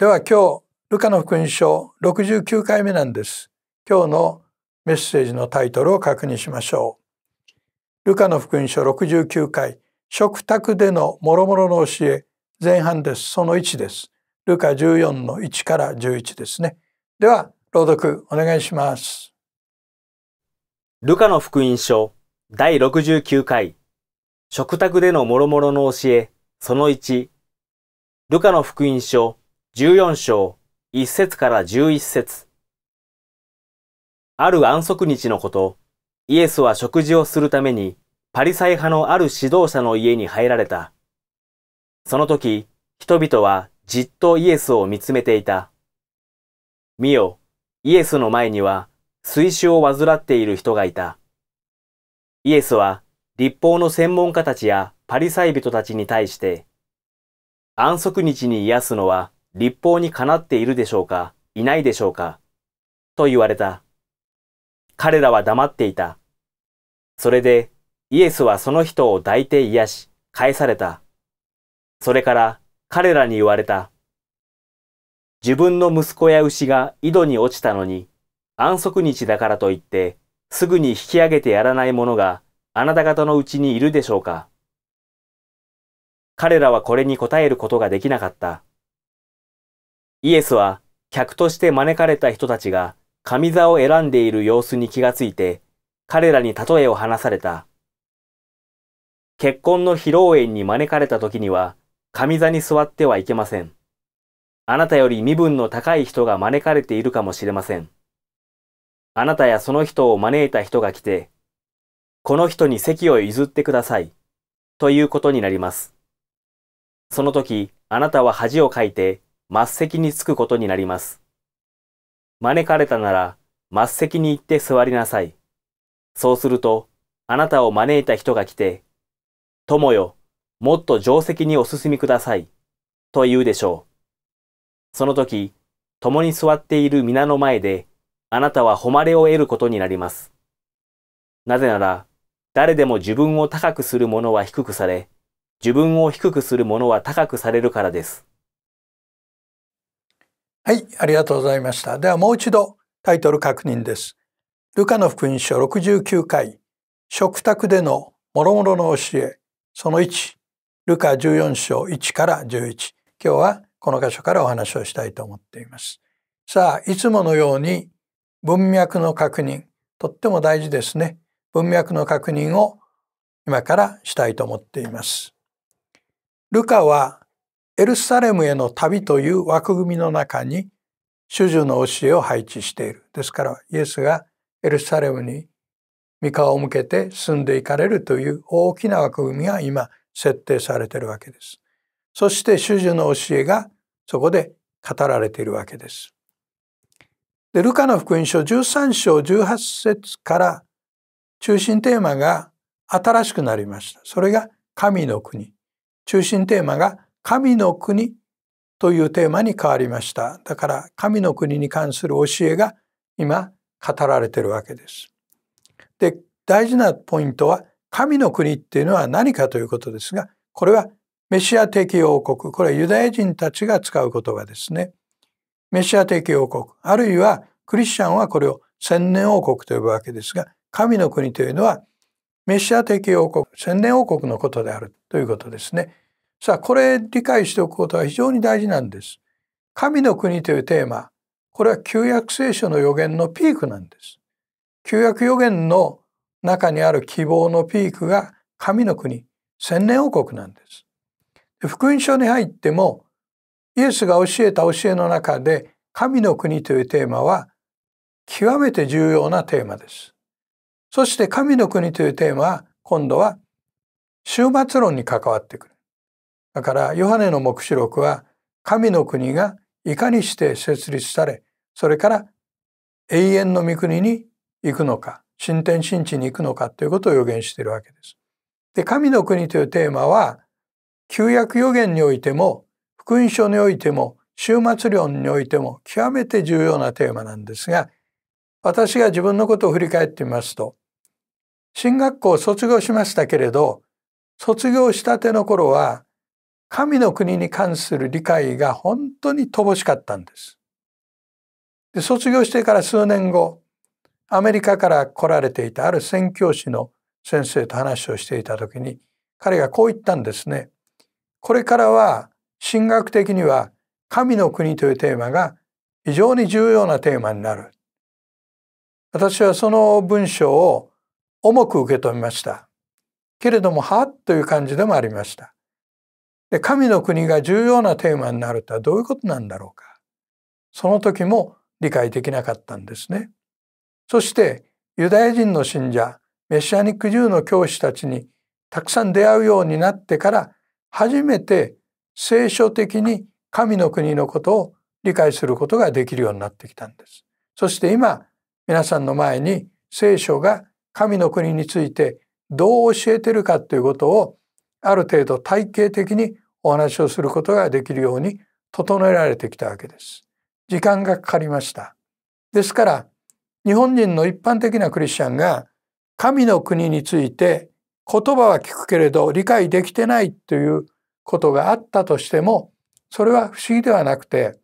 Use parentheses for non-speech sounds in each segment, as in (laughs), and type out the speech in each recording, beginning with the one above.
では今日ルカの福音書69回目なんです今日のメッセージのタイトルを確認しましょうルカの福音書69回食卓での諸々の教え前半ですその1ですルカ14の1から11ですねでは朗読お願いしますルカの福音書第69回食卓での諸々の教えその1ルカの福音書14章1節から11節ある安息日のこと、イエスは食事をするためにパリサイ派のある指導者の家に入られた。その時、人々はじっとイエスを見つめていた。見よ、イエスの前には水腫を患っている人がいた。イエスは立法の専門家たちやパリサイ人たちに対して、安息日に癒すのは立法にかなっているでしょうかいないでしょうかと言われた。彼らは黙っていた。それでイエスはその人を抱いて癒し、返された。それから彼らに言われた。自分の息子や牛が井戸に落ちたのに、安息日だからといって、すぐに引き上げてやらない者があなた方のうちにいるでしょうか彼らはこれに答えることができなかった。イエスは客として招かれた人たちが神座を選んでいる様子に気がついて彼らに例えを話された。結婚の披露宴に招かれた時には神座に座ってはいけません。あなたより身分の高い人が招かれているかもしれません。あなたやその人を招いた人が来て、この人に席を譲ってください、ということになります。その時、あなたは恥をかいて末席に着くことになります。招かれたなら、末席に行って座りなさい。そうすると、あなたを招いた人が来て、友よ、もっと定石にお進みください。と言うでしょう。その時、共に座っている皆の前で、あなたは誉れを得ることになります。なぜなら、誰でも自分を高くする者は低くされ、自分を低くする者は高くされるからです。はい、ありがとうございました。ではもう一度タイトル確認です。ルカの福音書69回、食卓での諸々の教え、その1、ルカ14章1から11。今日はこの箇所からお話をしたいと思っています。さあ、いつものように文脈の確認、とっても大事ですね。文脈の確認を今からしたいと思っています。ルカはエルサレムへの旅という枠組みの中に主樹の教えを配置している。ですからイエスがエルサレムに三河を向けて進んでいかれるという大きな枠組みが今設定されているわけです。そして主樹の教えがそこで語られているわけです。でルカの福音書13章18節から中心テーマが新しくなりました。それが神の国。中心テーマが神の国というテーマに変わりました。だから神の国に関する教えが今語られてるわけです。で、大事なポイントは神の国っていうのは何かということですが、これはメシア的王国、これはユダヤ人たちが使う言葉ですね。メシア的王国、あるいはクリスチャンはこれを千年王国と呼ぶわけですが、神の国というのはメシア的王国、千年王国のことであるということですね。さあ、これ理解しておくことは非常に大事なんです。神の国というテーマ、これは旧約聖書の予言のピークなんです。旧約予言の中にある希望のピークが神の国、千年王国なんです。福音書に入っても、イエスが教えた教えの中で、神の国というテーマは、極めて重要なテーマです。そして神の国というテーマは、今度は、終末論に関わってくる。だからヨハネの目視録は神の国がいかにして設立されそれから永遠の御国に行くのか新天新地に行くのかということを予言しているわけです。で神の国というテーマは旧約予言においても福音書においても終末論においても極めて重要なテーマなんですが私が自分のことを振り返ってみますと進学校を卒業しましたけれど卒業したての頃は神の国に関する理解が本当に乏しかったんです。で卒業してから数年後アメリカから来られていたある宣教師の先生と話をしていた時に彼がこう言ったんですね。これからは神学的には神の国というテーマが非常に重要なテーマになる。私はその文章を重く受け止めました。けれども、はっという感じでもありました。で神の国が重要なテーマになるとはどういうことなんだろうかその時も理解できなかったんですね。そしてユダヤ人の信者メシアニック・ジューの教師たちにたくさん出会うようになってから初めて聖書的に神の国のことを理解することができるようになってきたんです。そして今皆さんの前に聖書が神の国についてどう教えてるかということをある程度体系的にお話をすることができるように整えられてきたわけです。時間がかかりました。ですから日本人の一般的なクリスチャンが神の国について言葉は聞くけれど理解できてないということがあったとしてもそれは不思議ではなくて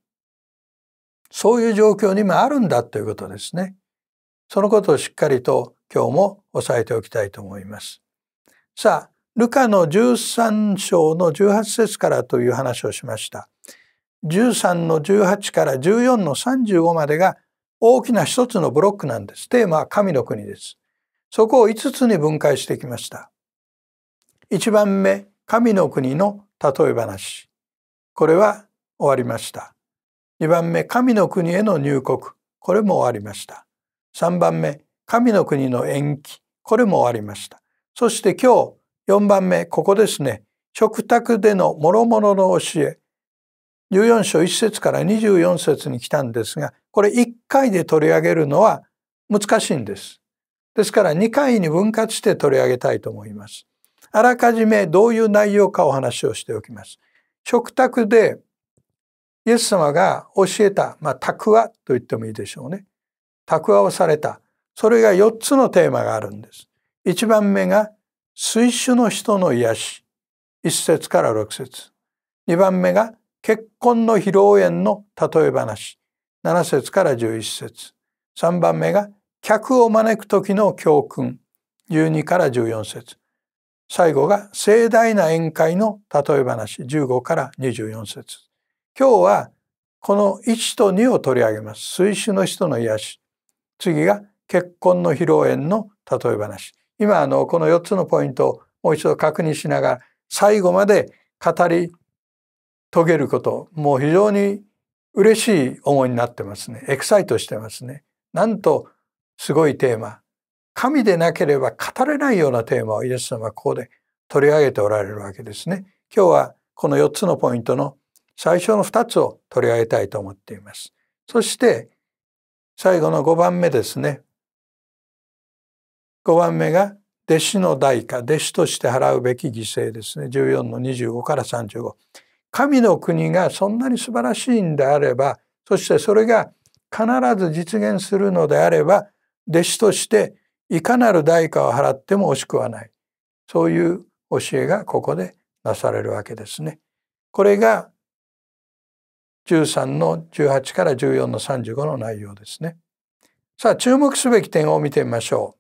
そういう状況にもあるんだということですね。そのことをしっかりと今日も押さえておきたいと思います。さあルカの13章の18節からという話をしました。13の18から14の35までが大きな一つのブロックなんです。テーマは神の国です。そこを5つに分解してきました。1番目、神の国の例え話。これは終わりました。2番目、神の国への入国。これも終わりました。3番目、神の国の延期。これも終わりました。そして今日、4番目、ここですね。食卓での諸々の教え。14章1節から24節に来たんですが、これ1回で取り上げるのは難しいんです。ですから2回に分割して取り上げたいと思います。あらかじめどういう内容かお話をしておきます。食卓でイエス様が教えた、まあ、卓話と言ってもいいでしょうね。卓話をされた。それが4つのテーマがあるんです。1番目が水種の人の癒し1節から6節2番目が結婚の披露宴の例え話7節から11節3番目が客を招く時の教訓12から14節最後が盛大な宴会の例え話15から24節今日はこの1と2を取り上げます。水種の人の癒し次が結婚の披露宴の例え話今あのこの4つのポイントをもう一度確認しながら最後まで語り遂げることもう非常に嬉しい思いになってますねエクサイトしてますねなんとすごいテーマ神でなければ語れないようなテーマをイエス様はここで取り上げておられるわけですね今日はこの4つのポイントの最初の2つを取り上げたいと思っていますそして最後の5番目ですね5番目が弟子の代価弟子として払うべき犠牲ですね14の25から35。神の国がそんなに素晴らしいんであればそしてそれが必ず実現するのであれば弟子としていかなる代価を払っても惜しくはないそういう教えがここでなされるわけですね。これが13の18から14の35の内容ですね。さあ注目すべき点を見てみましょう。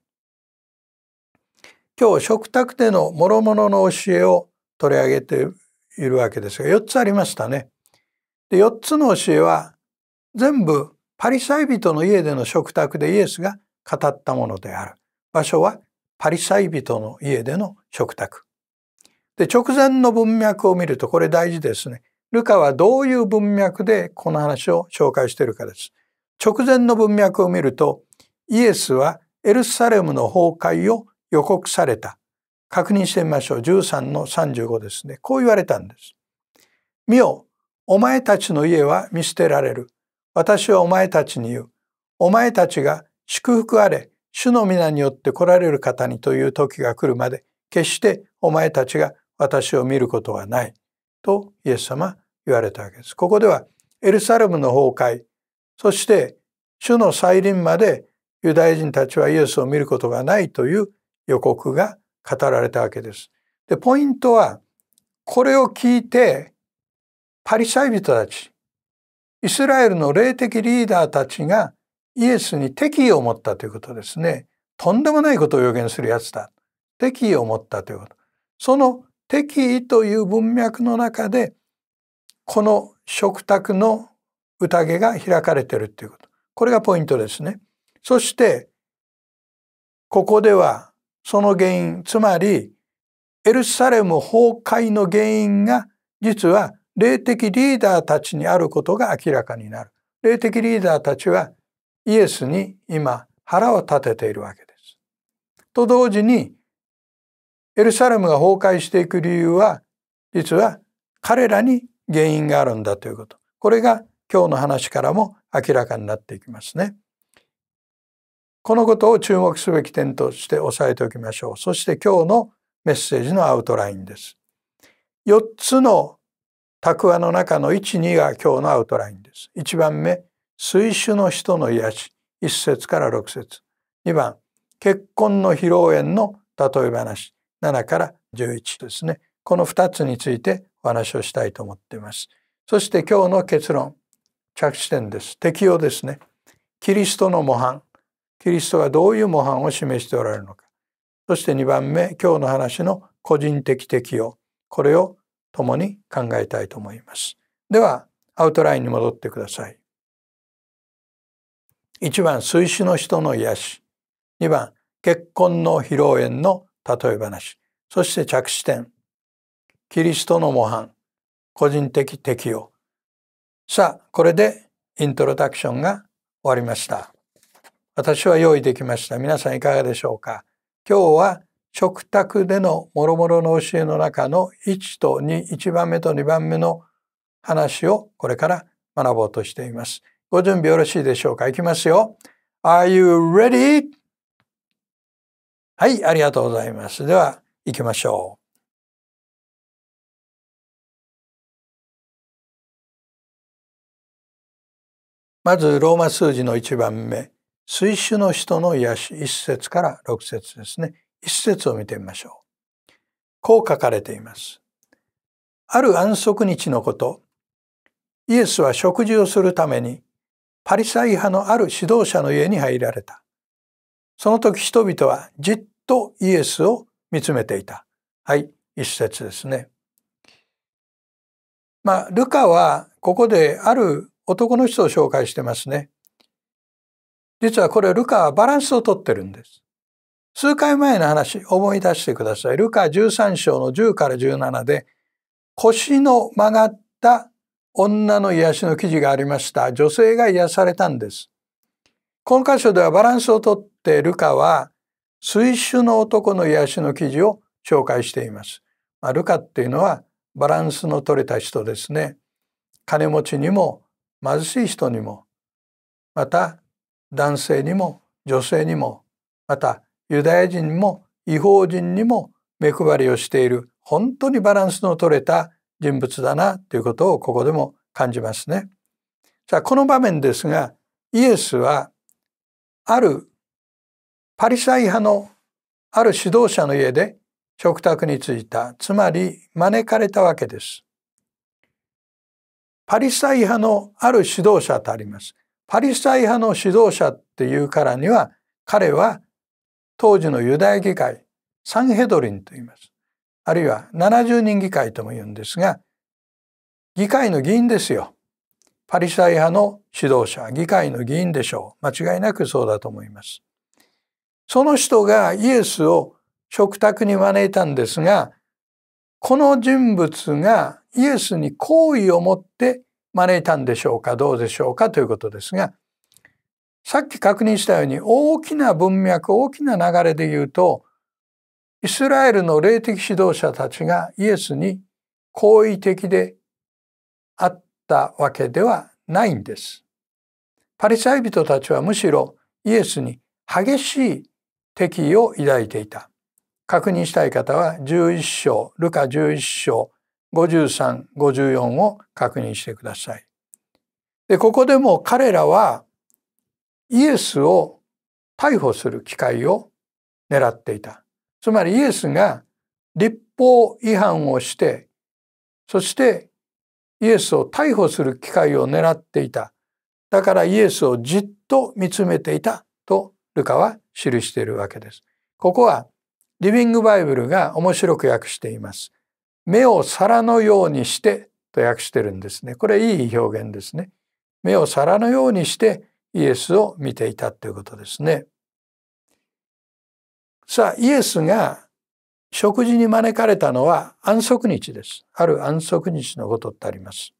今日食卓での諸々の教えを取り上げているわけですが4つありましたね。で4つの教えは全部パリサイ人の家での食卓でイエスが語ったものである。場所はパリサイ人の家での食卓。で直前の文脈を見るとこれ大事ですね。ルカはどういう文脈でこの話を紹介しているかです。直前の文脈を見るとイエスはエルサレムの崩壊を予告された。確認してみましょう。13の35ですね。こう言われたんです。見よ、お前たちの家は見捨てられる。私はお前たちに言う。お前たちが祝福あれ、主の皆によって来られる方にという時が来るまで、決してお前たちが私を見ることはない。とイエス様言われたわけです。ここではエルサレムの崩壊、そして主の再臨までユダヤ人たちはイエスを見ることがないという予告が語られたわけです。で、ポイントは、これを聞いて、パリサイ人たち、イスラエルの霊的リーダーたちがイエスに敵意を持ったということですね。とんでもないことを予言するやつだ。敵意を持ったということ。その敵意という文脈の中で、この食卓の宴が開かれてるということ。これがポイントですね。そして、ここではその原因つまりエルサレム崩壊の原因が実は霊的リーダーたちにあることが明らかになる。霊的リーダーたちはイエスに今腹を立てているわけです。と同時にエルサレムが崩壊していく理由は実は彼らに原因があるんだということ。これが今日の話からも明らかになっていきますね。このことを注目すべき点として押さえておきましょう。そして今日のメッセージのアウトラインです。4つの託話の中の1、2が今日のアウトラインです。1番目、水種の人の癒し、1節から6節2番、結婚の披露宴の例え話、7から11ですね。この2つについてお話をしたいと思っています。そして今日の結論、着地点です。適用ですね。キリストの模範、キリストがどういう模範を示しておられるのかそして2番目今日の話の個人的適用これを共に考えたいと思いますではアウトラインに戻ってください1番水死の人の癒し2番結婚の披露宴の例え話そして着地点キリストの模範個人的適用さあこれでイントロダクションが終わりました。私は用意できました。皆さんいかがでしょうか今日は食卓での諸々の教えの中の1と2、1番目と2番目の話をこれから学ぼうとしています。ご準備よろしいでしょうかいきますよ。Are you ready? はい、ありがとうございます。では、行きましょう。まず、ローマ数字の1番目。水種の人の癒し一節から六節ですね。一節を見てみましょう。こう書かれています。ある安息日のこと、イエスは食事をするためにパリサイ派のある指導者の家に入られた。その時人々はじっとイエスを見つめていた。はい、一節ですね。まあ、ルカはここである男の人を紹介してますね。実はこれルカはバランスをとってるんです。数回前の話思い出してください。ルカ13章の10から17で腰の曲がった女の癒しの記事がありました。女性が癒されたんです。この箇所ではバランスをとってルカは水種の男の癒しの記事を紹介しています。まあ、ルカっていうのはバランスの取れた人ですね。金持ちにも貧しい人にもまた男性にも女性にもまたユダヤ人も違法人にも目配りをしている本当にバランスの取れた人物だなということをここでも感じますね。さあこの場面ですがイエスはあるパリサイ派のある指導者の家で食卓に着いたつまり招かれたわけです。パリサイ派のある指導者とあります。パリサイ派の指導者っていうからには彼は当時のユダヤ議会サンヘドリンと言いますあるいは70人議会とも言うんですが議会の議員ですよパリサイ派の指導者議会の議員でしょう間違いなくそうだと思いますその人がイエスを食卓に招いたんですがこの人物がイエスに好意を持って招いたんでしょうかどうでしょうかということですがさっき確認したように大きな文脈大きな流れで言うとイスラエルの霊的指導者たちがイエスに好意的であったわけではないんです。パリサイ人たちはむしろイエスに激しい敵意を抱いていた。確認したい方は11章ルカ11章5354を確認してください。でここでも彼らはイエスを逮捕する機会を狙っていた。つまりイエスが立法違反をしてそしてイエスを逮捕する機会を狙っていた。だからイエスをじっと見つめていたとルカは記しているわけです。ここはリビングバイブルが面白く訳しています。目を皿のようにしてと訳してるんですね。これいい表現ですね。目を皿のようにしてイエスを見ていたということですね。さあイエスが食事に招かれたのは安息日です。ある安息日のことってあります。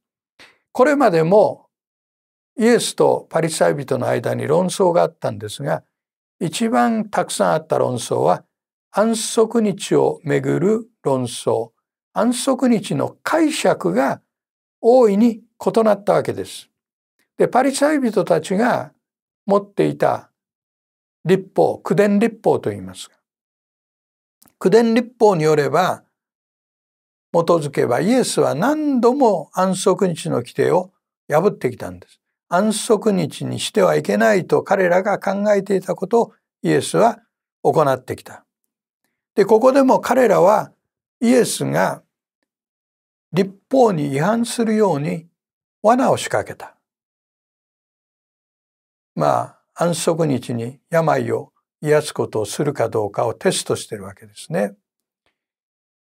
これまでもイエスとパリサイ人の間に論争があったんですが一番たくさんあった論争は安息日をめぐる論争安息日の解釈が大いに異なったわけです。でパリサイ人たちが持っていた立法九伝立法といいますが九伝立法によれば基づけばイエスは何度も安息日の規定を破ってきたんです。安息日にしてはいけないと彼らが考えていたことをイエスは行ってきた。でここでも彼らはイエスが立法に違反するように罠を仕掛けた。まあ安息日に病を癒すことをするかどうかをテストしているわけですね。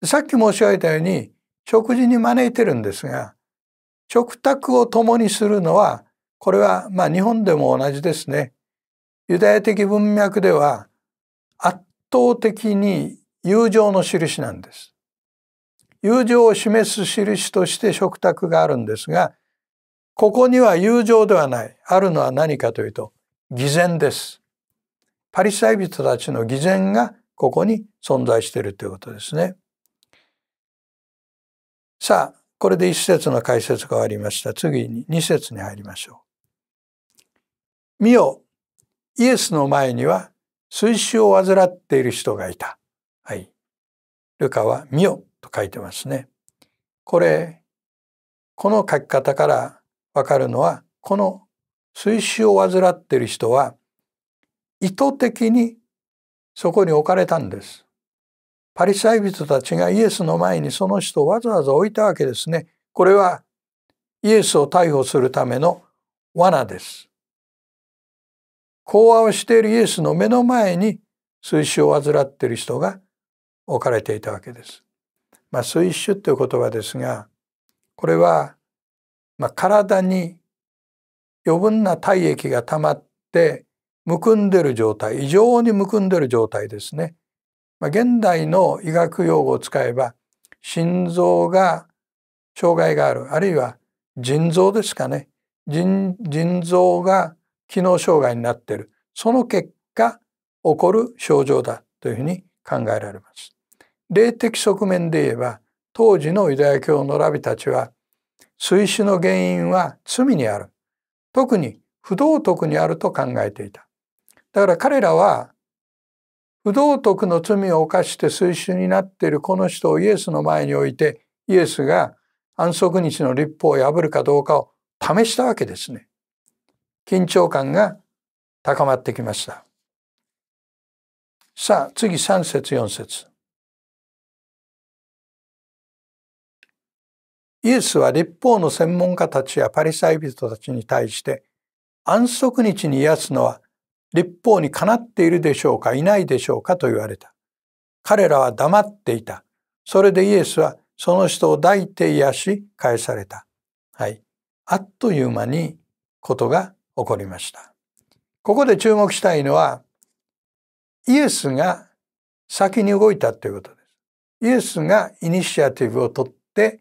さっき申し上げたように食事に招いてるんですが食卓を共にするのはこれはまあ日本でも同じですね。ユダヤ的文脈では圧倒的に友情の印なんです。友情を示す印として食卓があるんですがここには友情ではないあるのは何かというと偽善ですパリサイ人たちの偽善がここに存在しているということですねさあこれで一節の解説が終わりました次に二節に入りましょう見よイエスの前には水死を患っている人がいたはいルカは見よ書いてますね。これこの書き方からわかるのはこの水死を患ってる人は意図的にそこに置かれたんです。パリサイ人たちがイエスの前にその人をわざわざ置いたわけですね。これはイエスを逮捕するための罠です。講話をしているイエスの目の前に水死を患っている人が置かれていたわけです。まあ、水腫という言葉ですがこれは、まあ、体に余分な体液が溜まってむくんでる状態異常にむくんでる状態ですね。まあ、現代の医学用語を使えば心臓が障害があるあるいは腎臓ですかね腎臓が機能障害になっているその結果起こる症状だというふうに考えられます。霊的側面で言えば当時のユダヤ教のラビたちは水死の原因は罪にある特に不道徳にあると考えていただから彼らは不道徳の罪を犯して水死になっているこの人をイエスの前に置いてイエスが安息日の立法を破るかどうかを試したわけですね緊張感が高まってきましたさあ次3節4節イエスは立法の専門家たちやパリサイ人たちに対して安息日に癒すのは立法にかなっているでしょうかいないでしょうかと言われた。彼らは黙っていた。それでイエスはその人を抱いて癒し返された。はい。あっという間にことが起こりました。ここで注目したいのはイエスが先に動いたということです。イエスがイニシアティブを取って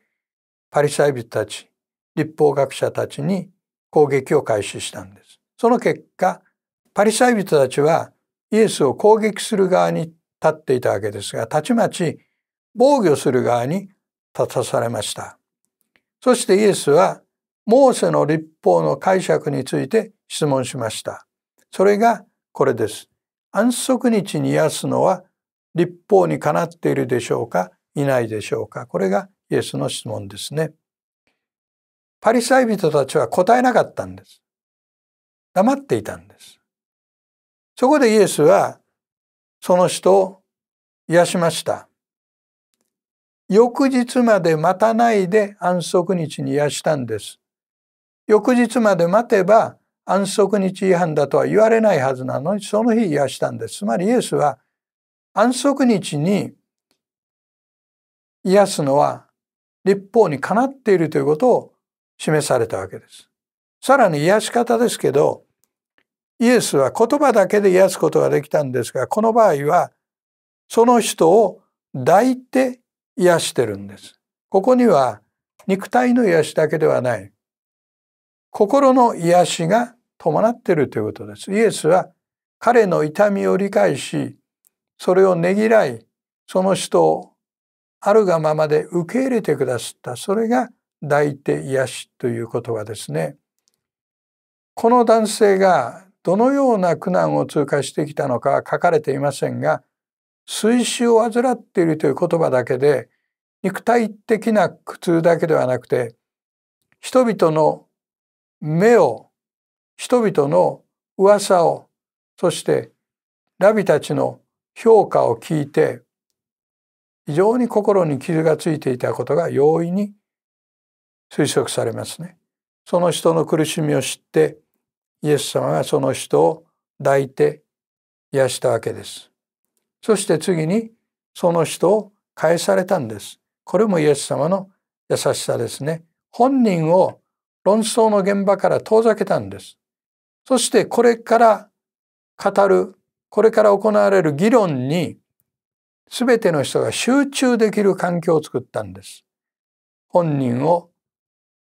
パリサイ人たち立法学者たちに攻撃を開始したんです。その結果パリサイ人たちはイエスを攻撃する側に立っていたわけですがたちまち防御する側に立たされました。そしてイエスはモーセの立法の解釈について質問しました。それがこれです。安息日に癒すのは立法にかなっているでしょうかいないでしょうかこれがイエスの質問ですね。パリサイ人たちは答えなかったんです。黙っていたんです。そこでイエスはその人を癒しました。翌日まで待たないで安息日に癒したんです。翌日まで待てば安息日違反だとは言われないはずなのにその日癒したんです。つまりイエスは安息日に癒すのは立法にかなっているということを示されたわけです。さらに癒し方ですけど、イエスは言葉だけで癒すことができたんですが、この場合は、その人を抱いて癒してるんです。ここには肉体の癒しだけではない。心の癒しが伴っているということです。イエスは彼の痛みを理解し、それをねぎらい、その人をあるがままで受け入れてくださったそれが抱いて癒しという言葉ですね。この男性がどのような苦難を通過してきたのかは書かれていませんが水死を患っているという言葉だけで肉体的な苦痛だけではなくて人々の目を人々の噂をそしてラビたちの評価を聞いて非常に心に傷がついていたことが容易に推測されますね。その人の苦しみを知ってイエス様がその人を抱いて癒したわけです。そして次にその人を返されたんです。これもイエス様の優しさですね。本人を論争の現場から遠ざけたんです。そしてこれから語る、これから行われる議論に全ての人が集中できる環境を作ったんです。本人を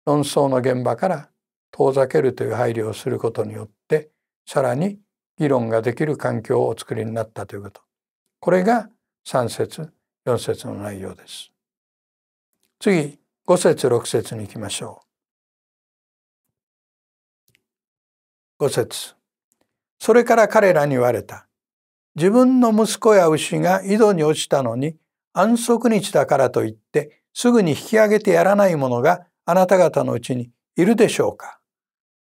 論争の現場から遠ざけるという配慮をすることによってさらに議論ができる環境をお作りになったということこれが3節4節の内容です次5節6節に行きましょう5節それから彼らに言われた自分の息子や牛が井戸に落ちたのに安息日だからといってすぐに引き上げてやらない者があなた方のうちにいるでしょうか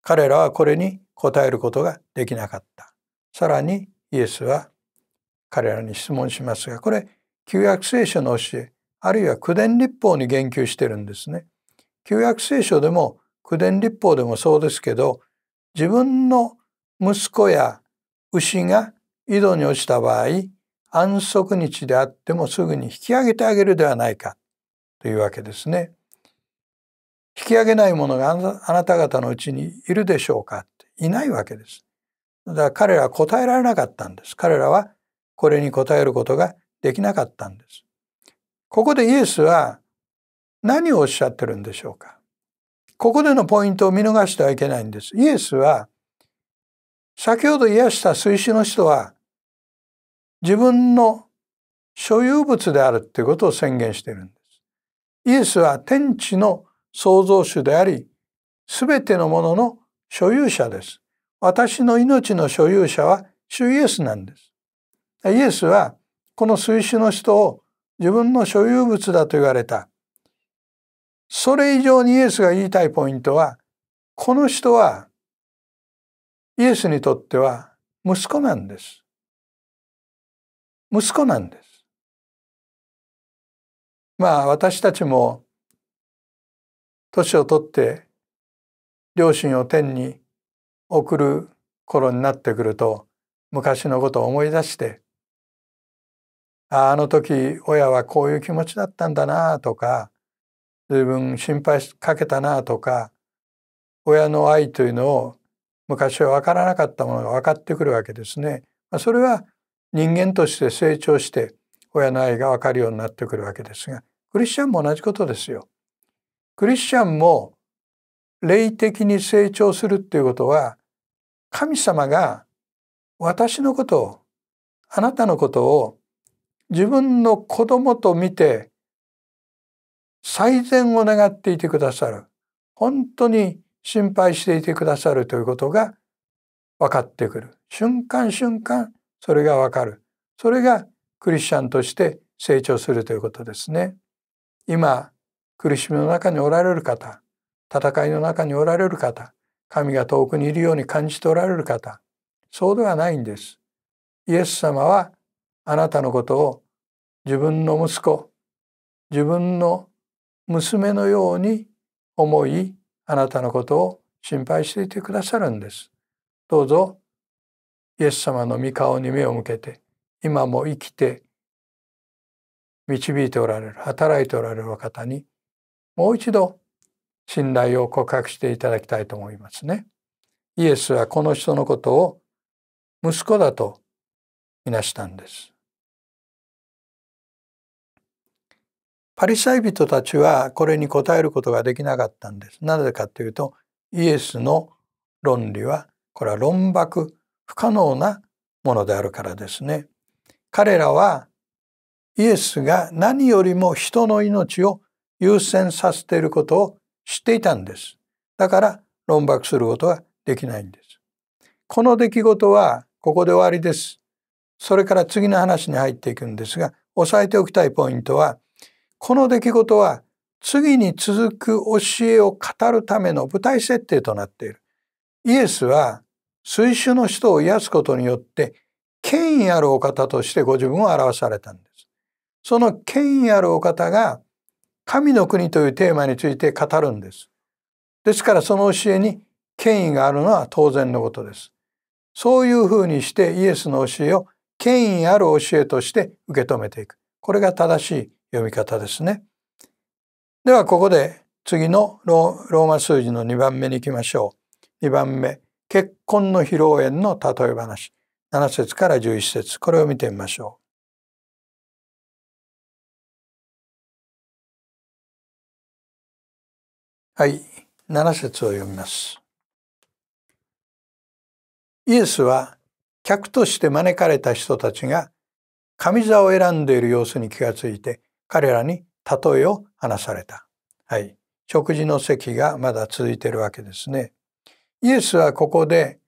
彼らはこれに答えることができなかった。さらにイエスは彼らに質問しますが、これ旧約聖書の教え、あるいは古伝立法に言及してるんですね。旧約聖書でも古伝立法でもそうですけど、自分の息子や牛が井戸に落ちた場合安息日であってもすぐに引き上げてあげるではないかというわけですね。引き上げない者があなた方のうちにいるでしょうかっていないわけです。だから彼らは答えられなかったんです。彼らはこれに答えることができなかったんです。ここでイエスは何をおっしゃってるんでしょうかここでのポイントを見逃してはいけないんです。イエスは先ほど癒した水死の人は自分の所有物であるということを宣言しているんです。イエスは天地の創造主であり、すべてのものの所有者です。私の命の所有者は主イエスなんです。イエスはこの水死の人を自分の所有物だと言われた。それ以上にイエスが言いたいポイントは、この人はイエスにとっては息子なんです。息子なんです。まあ私たちも年を取って両親を天に送る頃になってくると昔のことを思い出してああの時親はこういう気持ちだったんだなとか随分心配かけたなとか親の愛というのを昔は分からなかったものが分かってくるわけですね。それは人間として成長して親の愛が分かるようになってくるわけですがクリスチャンも同じことですよ。クリスチャンも霊的に成長するっていうことは神様が私のことをあなたのことを自分の子供と見て最善を願っていてくださる本当に心配していてくださるということが分かってくる瞬間瞬間それがわかるそれがクリスチャンとして成長するということですね今苦しみの中におられる方戦いの中におられる方神が遠くにいるように感じておられる方そうではないんですイエス様はあなたのことを自分の息子自分の娘のように思いあなたのことを心配していてくださるんですどうぞイエス様の御顔に目を向けて今も生きて導いておられる働いておられる方にもう一度信頼を告白していただきたいと思いますね。イエスはこの人のことを息子だとみなしたんです。パリサイ人たちはこれに答えることができなかったんです。なぜかというとイエスの論理はこれは論漠不可能なものであるからですね。彼らはイエスが何よりも人の命を優先させていることを知っていたんです。だから論爆することはできないんです。この出来事はここで終わりです。それから次の話に入っていくんですが、押さえておきたいポイントは、この出来事は次に続く教えを語るための舞台設定となっている。イエスは水種の人を癒すことによって権威あるお方としてご自分を表されたんです。その権威あるお方が神の国というテーマについて語るんです。ですからその教えに権威があるのは当然のことです。そういうふうにしてイエスの教えを権威ある教えとして受け止めていく。これが正しい読み方ですね。ではここで次のローマ数字の2番目に行きましょう。2番目。結婚の披露宴の例え話7節から11節これを見てみましょう。はい、7節を読みます。イエスは客として招かれた人たちが上座を選んでいる様子に気がついて彼らに例えを話された。はい、食事の席がまだ続いているわけですね。イエスはここで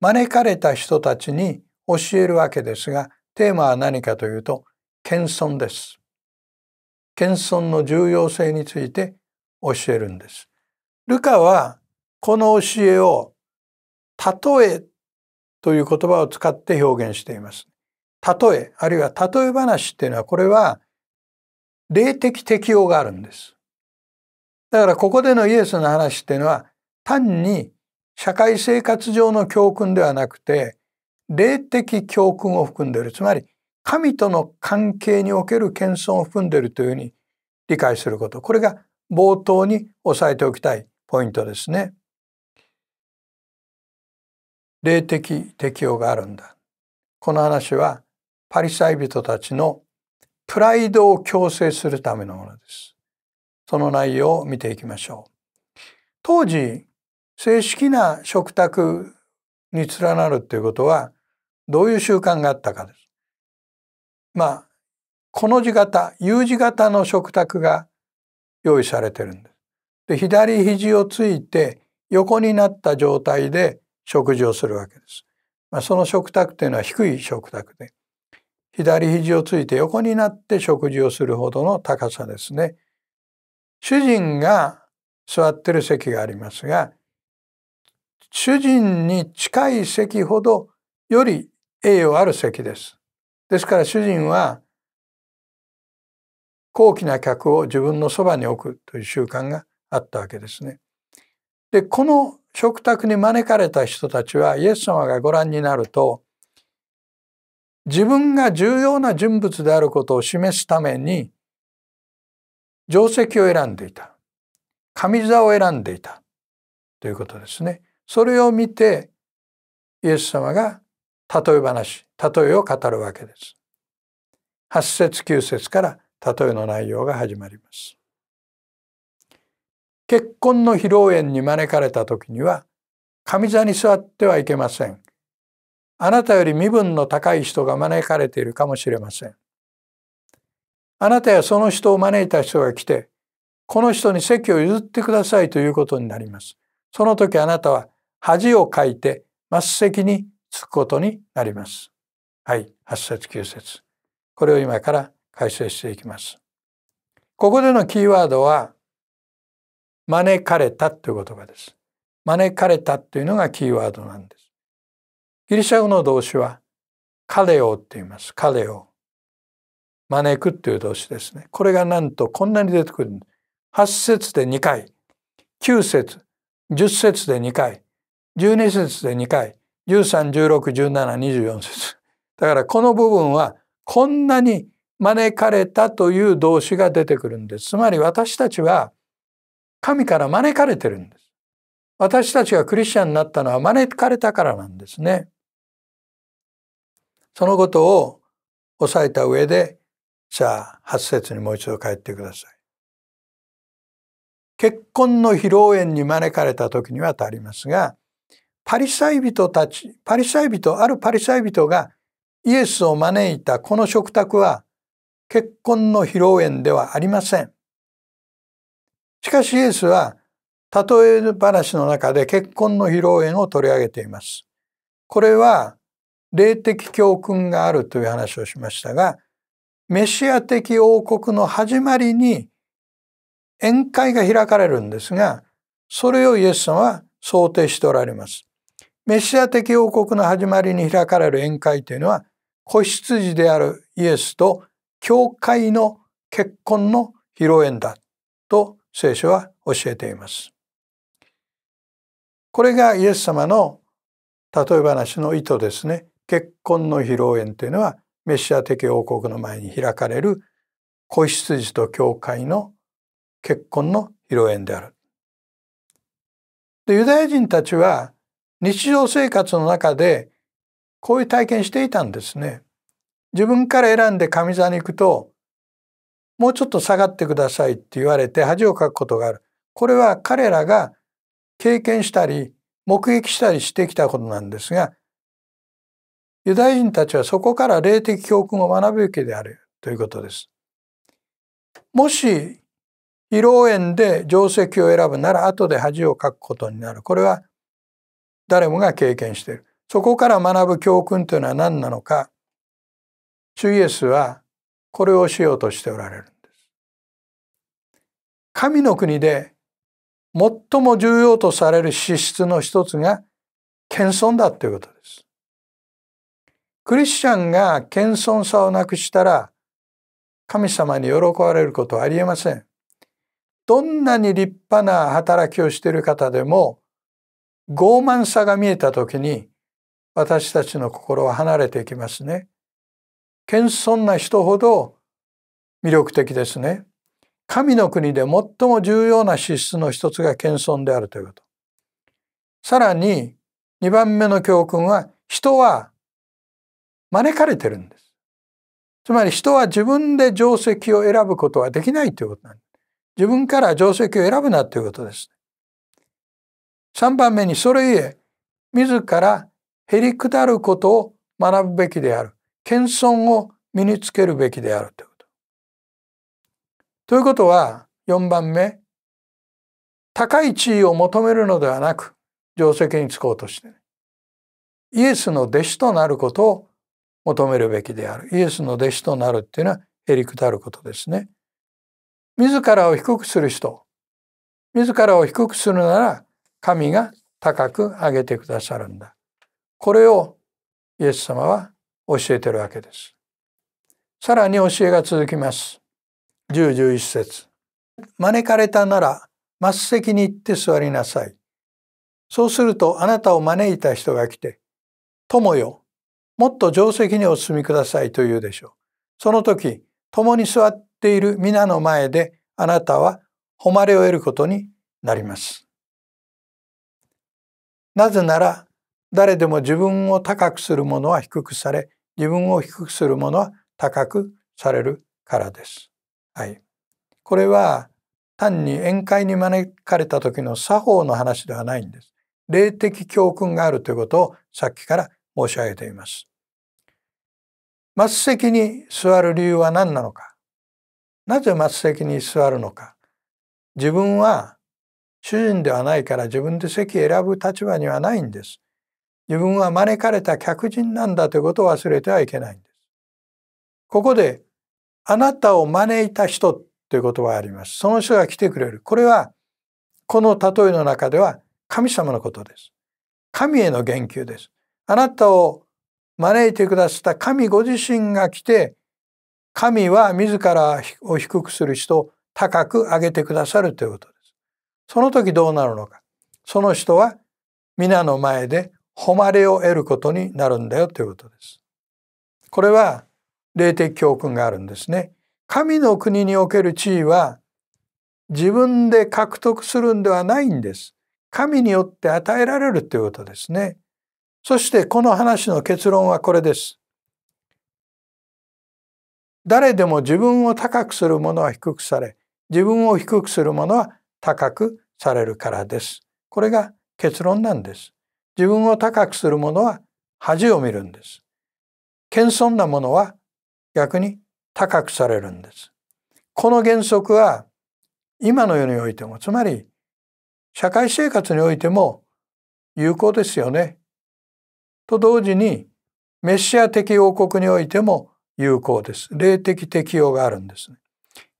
招かれた人たちに教えるわけですが、テーマは何かというと、謙遜です。謙遜の重要性について教えるんです。ルカはこの教えを「例え」という言葉を使って表現しています。例えあるいは例え話っていうのはこれは霊的適用があるんです。だからここでのイエスの話っていうのは単に社会生活上の教訓ではなくて霊的教訓を含んでいるつまり神との関係における謙遜を含んでいるというふうに理解することこれが冒頭に押さえておきたいポイントですね。霊的適用があるんだ。この話はパリサイ人たちのプライドを強制するためのものです。その内容を見ていきましょう。当時正式な食卓に連なるっていうことはどういう習慣があったかです。まあこの字型 U 字型の食卓が用意されてるんです。で左肘をついて横になった状態で食事をするわけです。まあ、その食卓というのは低い食卓で左肘をついて横になって食事をするほどの高さですね。主人が座ってる席がありますが主人に近い席ほどより栄誉ある席です。ですから主人は高貴な客を自分のそばに置くという習慣があったわけですね。でこの食卓に招かれた人たちはイエス様がご覧になると自分が重要な人物であることを示すために定石を選んでいた上座を選んでいたということですね。それを見てイエス様が例え話例えを語るわけです。8節9節から例えの内容が始まります。結婚の披露宴に招かれた時には上座に座ってはいけません。あなたより身分の高い人が招かれているかもしれません。あなたやその人を招いた人が来て、この人に席を譲ってくださいということになります。その時あなたは恥をかいて末席につくことになります。はい、八節九節これを今から解説していきます。ここでのキーワードは招かれたという言葉です。招かれたというのがキーワードなんです。ギリシャ語の動詞はカレオって言います。カレオ。招くという動詞ですね。これがなんとこんなに出てくるんです。8節で2回、9節、10節で2回、12節で2回13161724節だからこの部分はこんなに招かれたという動詞が出てくるんですつまり私たちは神から招かれてるんです私たちがクリスチャンになったのは招かれたからなんですねそのことを押さえた上でじゃあ8節にもう一度帰ってください結婚の披露宴に招かれた時には足りますがパリサイ人たち、パリサイ人、あるパリサイ人がイエスを招いたこの食卓は結婚の披露宴ではありません。しかしイエスは例え話の中で結婚の披露宴を取り上げています。これは霊的教訓があるという話をしましたが、メシア的王国の始まりに宴会が開かれるんですが、それをイエスさんは想定しておられます。メシア的王国の始まりに開かれる宴会というのは子羊であるイエスと教会の結婚の披露宴だと聖書は教えています。これがイエス様の例え話の意図ですね。結婚の披露宴というのはメシア的王国の前に開かれる子羊と教会の結婚の披露宴である。でユダヤ人たちは日常生活の中でこういう体験していたんですね。自分から選んで上座に行くともうちょっと下がってくださいって言われて恥をかくことがある。これは彼らが経験したり目撃したりしてきたことなんですがユダヤ人たちはそこから霊的教訓を学ぶべきであるということです。もし披露宴で定石を選ぶなら後で恥をかくことになる。これは誰もが経験している。そこから学ぶ教訓というのは何なのか。主イエスはこれをしようとしておられるんです。神の国で最も重要とされる資質の一つが謙遜だということです。クリスチャンが謙遜さをなくしたら神様に喜ばれることはありえません。どんなに立派な働きをしている方でも傲慢さが見えた時に私たちの心は離れていきますね。謙遜な人ほど魅力的ですね。神の国で最も重要な資質の一つが謙遜であるということ。さらに2番目の教訓は人は招かれてるんです。つまり人は自分で定石を選ぶことはできないということなんです。自分から定石を選ぶなということです。3番目にそれゆえ自らへりくだることを学ぶべきである謙遜を身につけるべきであるということ。ということは4番目高い地位を求めるのではなく定石につこうとして、ね、イエスの弟子となることを求めるべきであるイエスの弟子となるっていうのはへりくだることですね。自らを低くする人自らを低くするなら神が高く上げてくださるんだ。これをイエス様は教えてるわけです。さらに教えが続きます。十十一節招かれたなら末席に行って座りなさい。そうするとあなたを招いた人が来て、友よ、もっと定席にお進みくださいと言うでしょう。その時、共に座っている皆の前であなたは誉れを得ることになります。なぜなら誰でも自分を高くするものは低くされ自分を低くするものは高くされるからです。はい、これは単に宴会に招かれた時の作法の話ではないんです。霊的教訓があるということをさっきから申し上げています。末席に座る理由は何なのかなぜ末席に座るのか自分は主人ではないから自分で席選ぶ立場にはないんです。自分は招かれた客人なんだということを忘れてはいけないんです。ここで、あなたを招いた人という言葉があります。その人が来てくれる。これは、この例えの中では神様のことです。神への言及です。あなたを招いてくださった神ご自身が来て、神は自らを低くする人を高く上げてくださるということです。その時どうなるのか。その人は皆の前で誉れを得ることになるんだよということです。これは霊的教訓があるんですね。神の国における地位は自分で獲得するんではないんです。神によって与えられるということですね。そしてこの話の結論はこれです。誰でも自分を高くする者は低くされ、自分を低くする者は高くされるからです。これが結論なんです。自分を高くする者は恥を見るんです。謙遜な者は逆に高くされるんです。この原則は今の世においてもつまり社会生活においても有効ですよね。と同時にメッシア的王国においても有効です。霊的適用があるんです、ね。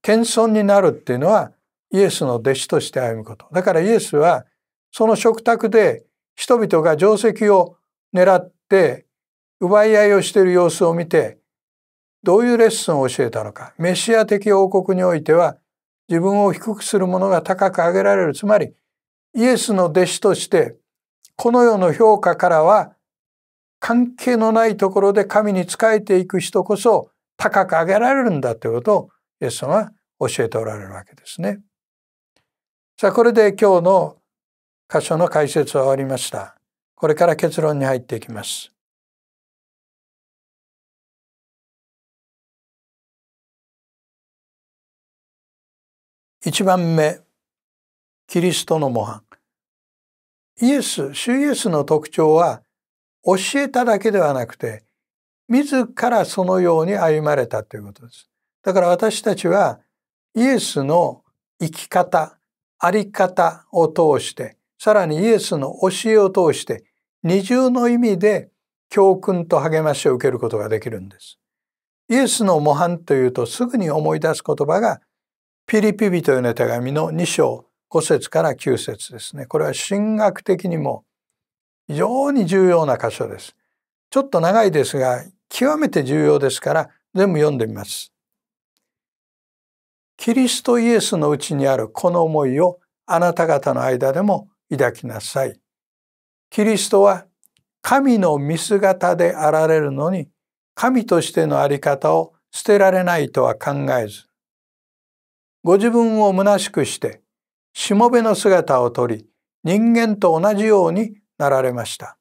謙遜になるっていうのはイエスの弟子として歩むことだからイエスはその食卓で人々が定石を狙って奪い合いをしている様子を見てどういうレッスンを教えたのかメシア的王国においては自分を低くする者が高く上げられるつまりイエスの弟子としてこの世の評価からは関係のないところで神に仕えていく人こそ高く上げられるんだということをイエス様は教えておられるわけですね。さあこれで今日の箇所の解説は終わりました。これから結論に入っていきます。一番目キリストの模範イエス主イエスの特徴は教えただけではなくて自らそのように歩まれたということですだから私たちはイエスの生き方あり方を通して、さらにイエスの教えを通して、二重の意味で教訓と励ましを受けることができるんです。イエスの模範というとすぐに思い出す言葉が、ピリピ人への手紙の2章5節から9節ですね。これは神学的にも非常に重要な箇所です。ちょっと長いですが、極めて重要ですから、全部読んでみます。キリストイエスのうちにあるこの思いをあなた方の間でも抱きなさい。キリストは神の見姿であられるのに神としてのあり方を捨てられないとは考えずご自分を虚しくしてしもべの姿をとり人間と同じようになられました。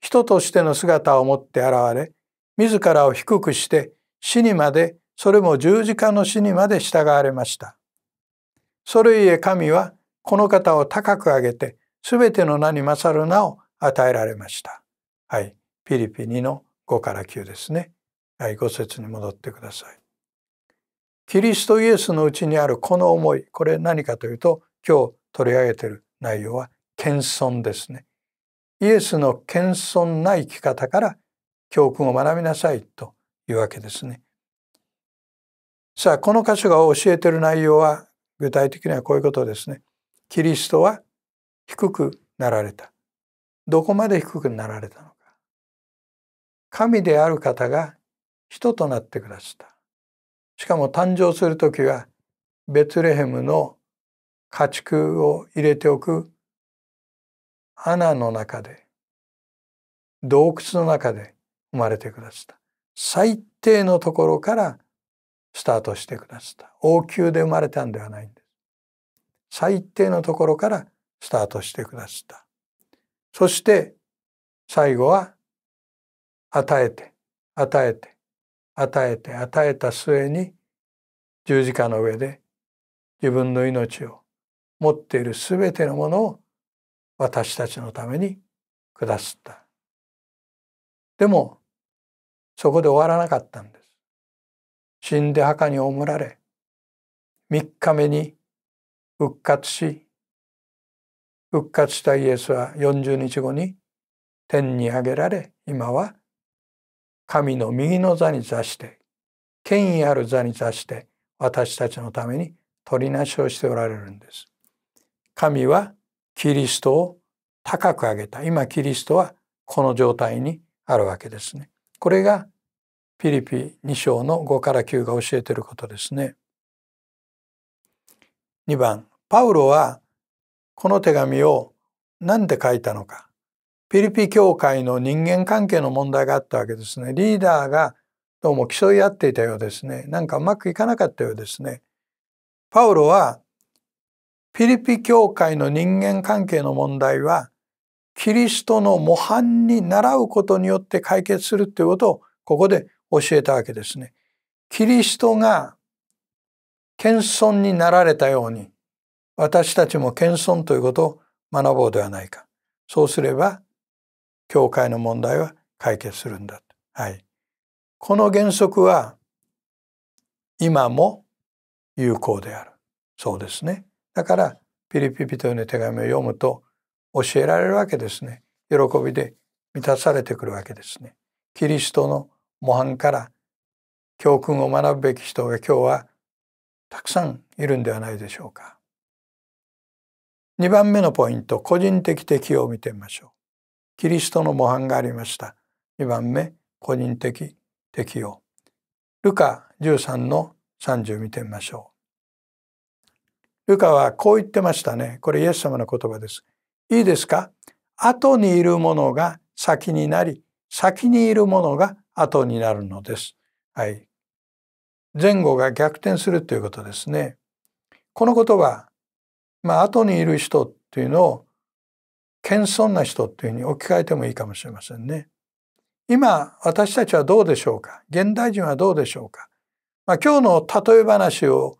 人としての姿を持って現れ自らを低くして死にまでそれも十字架の死にまで従われました。それゆえ神はこの方を高く上げて、すべての名に勝る名を与えられました。はい。ピリピ2の5から9ですね。はい。5節に戻ってください。キリストイエスのうちにあるこの思い、これ何かというと、今日取り上げている内容は謙遜ですね。イエスの謙遜な生き方から教訓を学びなさいというわけですね。さあこの箇所が教えてる内容は具体的にはこういうことですね。キリストは低くなられた。どこまで低くなられたのか。神である方が人となってくださった。しかも誕生する時はベツレヘムの家畜を入れておく穴の中で洞窟の中で生まれてくださった最低のところからスタートしてくださった王宮で生まれたんではないんです最低のところからスタートしてくださったそして最後は与えて与えて与えて与えた末に十字架の上で自分の命を持っている全てのものを私たちのために下すった。でもそこで終わらなかったんです。死んで墓に葬られ、三日目に復活し、復活したイエスは四十日後に天に上げられ、今は神の右の座に座して、権威ある座に座して、私たちのために取りなしをしておられるんです。神はキリストを高く上げた。今キリストはこの状態にあるわけですね。これがピリピ2章の5から9が教えていることですね。2番パウロはこの手紙を何で書いたのかピリピ教会の人間関係の問題があったわけですね。リーダーがどうも競い合っていたようですね。なんかうまくいかなかったようですね。パウロはピリピ教会の人間関係の問題はキリストの模範に倣うことによって解決するということをここで教えたわけですね。キリストが謙遜になられたように私たちも謙遜ということを学ぼうではないか。そうすれば教会の問題は解決するんだ。はい。この原則は今も有効である。そうですね。だからピリピピという手紙を読むと教えられるわけですね。喜びで満たされてくるわけですね。キリストの模範から教訓を学ぶべき人が今日はたくさんいるんではないでしょうか。2番目のポイント個人的適用を見てみましょう。キリストの模範がありました。2番目個人的適用。ルカ13の30見てみましょう。ルカはこう言ってましたね。これイエス様の言葉です。いいですか後にいるものが先になり先にいるものが後になるのです。はい。前後が逆転するということですね。この言葉、まあ、後にいる人っていうのを謙遜な人っていうふうに置き換えてもいいかもしれませんね。今私たちはどうでしょうか現代人はどうでしょうか、まあ、今日の例え話を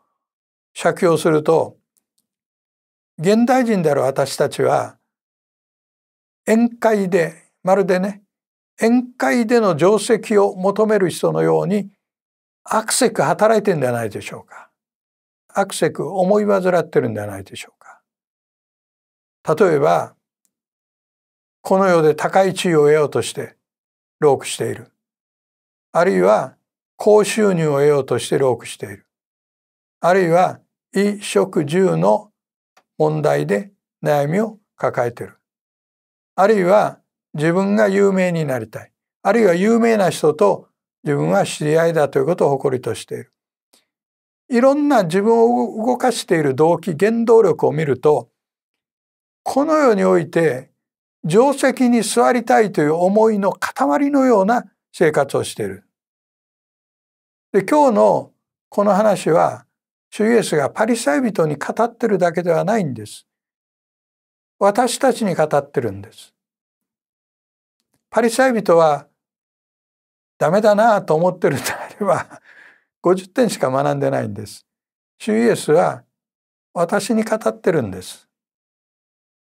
借用すると現代人である私たちは宴会でまるでね宴会での定石を求める人のように悪せく働いてるんではないでしょうか。悪せく思い患ってるんではないでしょうか。例えば、この世で高い地位を得ようとして労苦している。あるいは高収入を得ようとして労苦している。あるいは衣食住の問題で悩みを抱えている。あるいは自分が有名になりたいあるいは有名な人と自分は知り合いだということを誇りとしているいろんな自分を動かしている動機原動力を見るとこの世において定石に座りたいという思いの塊のような生活をしている。で今日のこの話は主イエスがパリサイ人に語ってるだけではないんです。私たちに語ってるんです。パリサイ人はダメだなと思ってるのであれば50 (laughs) 点しか学んでないんです。主イエスは私に語ってるんです。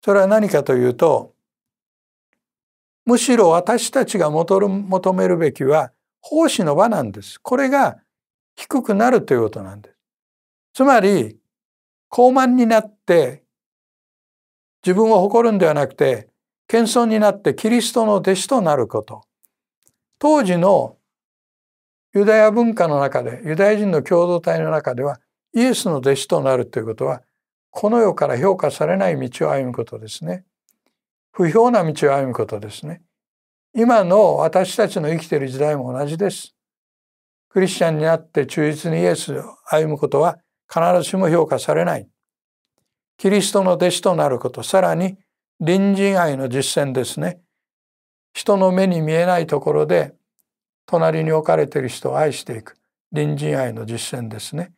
それは何かというとむしろ私たちが求めるべきは奉仕の場なんです。これが低くなるということなんです。つまり、高慢になって自分を誇るんではなくて、謙遜になってキリストの弟子となること当時のユダヤ文化の中でユダヤ人の共同体の中ではイエスの弟子となるということはこの世から評価されない道を歩むことですね不評な道を歩むことですね今の私たちの生きている時代も同じですクリスチャンになって忠実にイエスを歩むことは必ずしも評価されないキリストの弟子となることさらに隣人愛の実践ですね人の目に見えないところで隣に置かれている人を愛していく隣人愛の実践ですね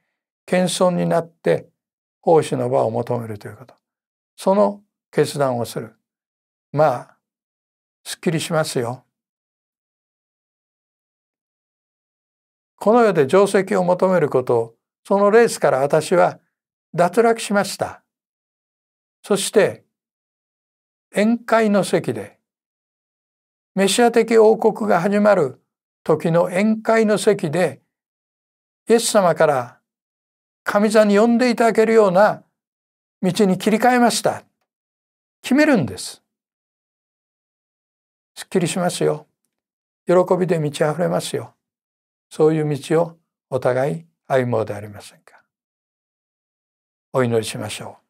謙遜になって奉仕の場を求めるということその決断をするまあすっきりしますよこの世で定石を求めることをそのレースから私は脱落しましたそして宴会の席でメシア的王国が始まる時の宴会の席でイエス様から神座に呼んでいただけるような道に切り替えました決めるんですすっきりしますよ喜びで満ち溢れますよそういう道をお互い歩もうでありませんかお祈りしましょう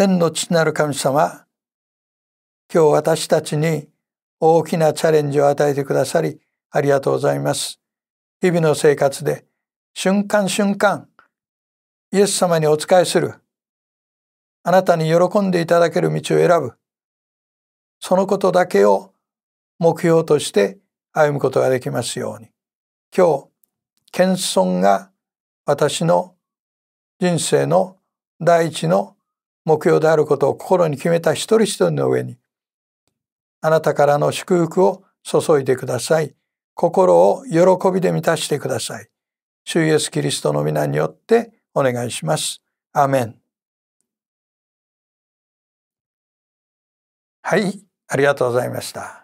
天の父なる神様、今日私たちに大きなチャレンジを与えてくださり、ありがとうございます。日々の生活で、瞬間瞬間、イエス様にお仕えする、あなたに喜んでいただける道を選ぶ、そのことだけを目標として歩むことができますように。今日、謙遜が私の人生の第一の目標であることを心に決めた一人一人の上にあなたからの祝福を注いでください心を喜びで満たしてください主イエスキリストの皆によってお願いしますアメンはいありがとうございました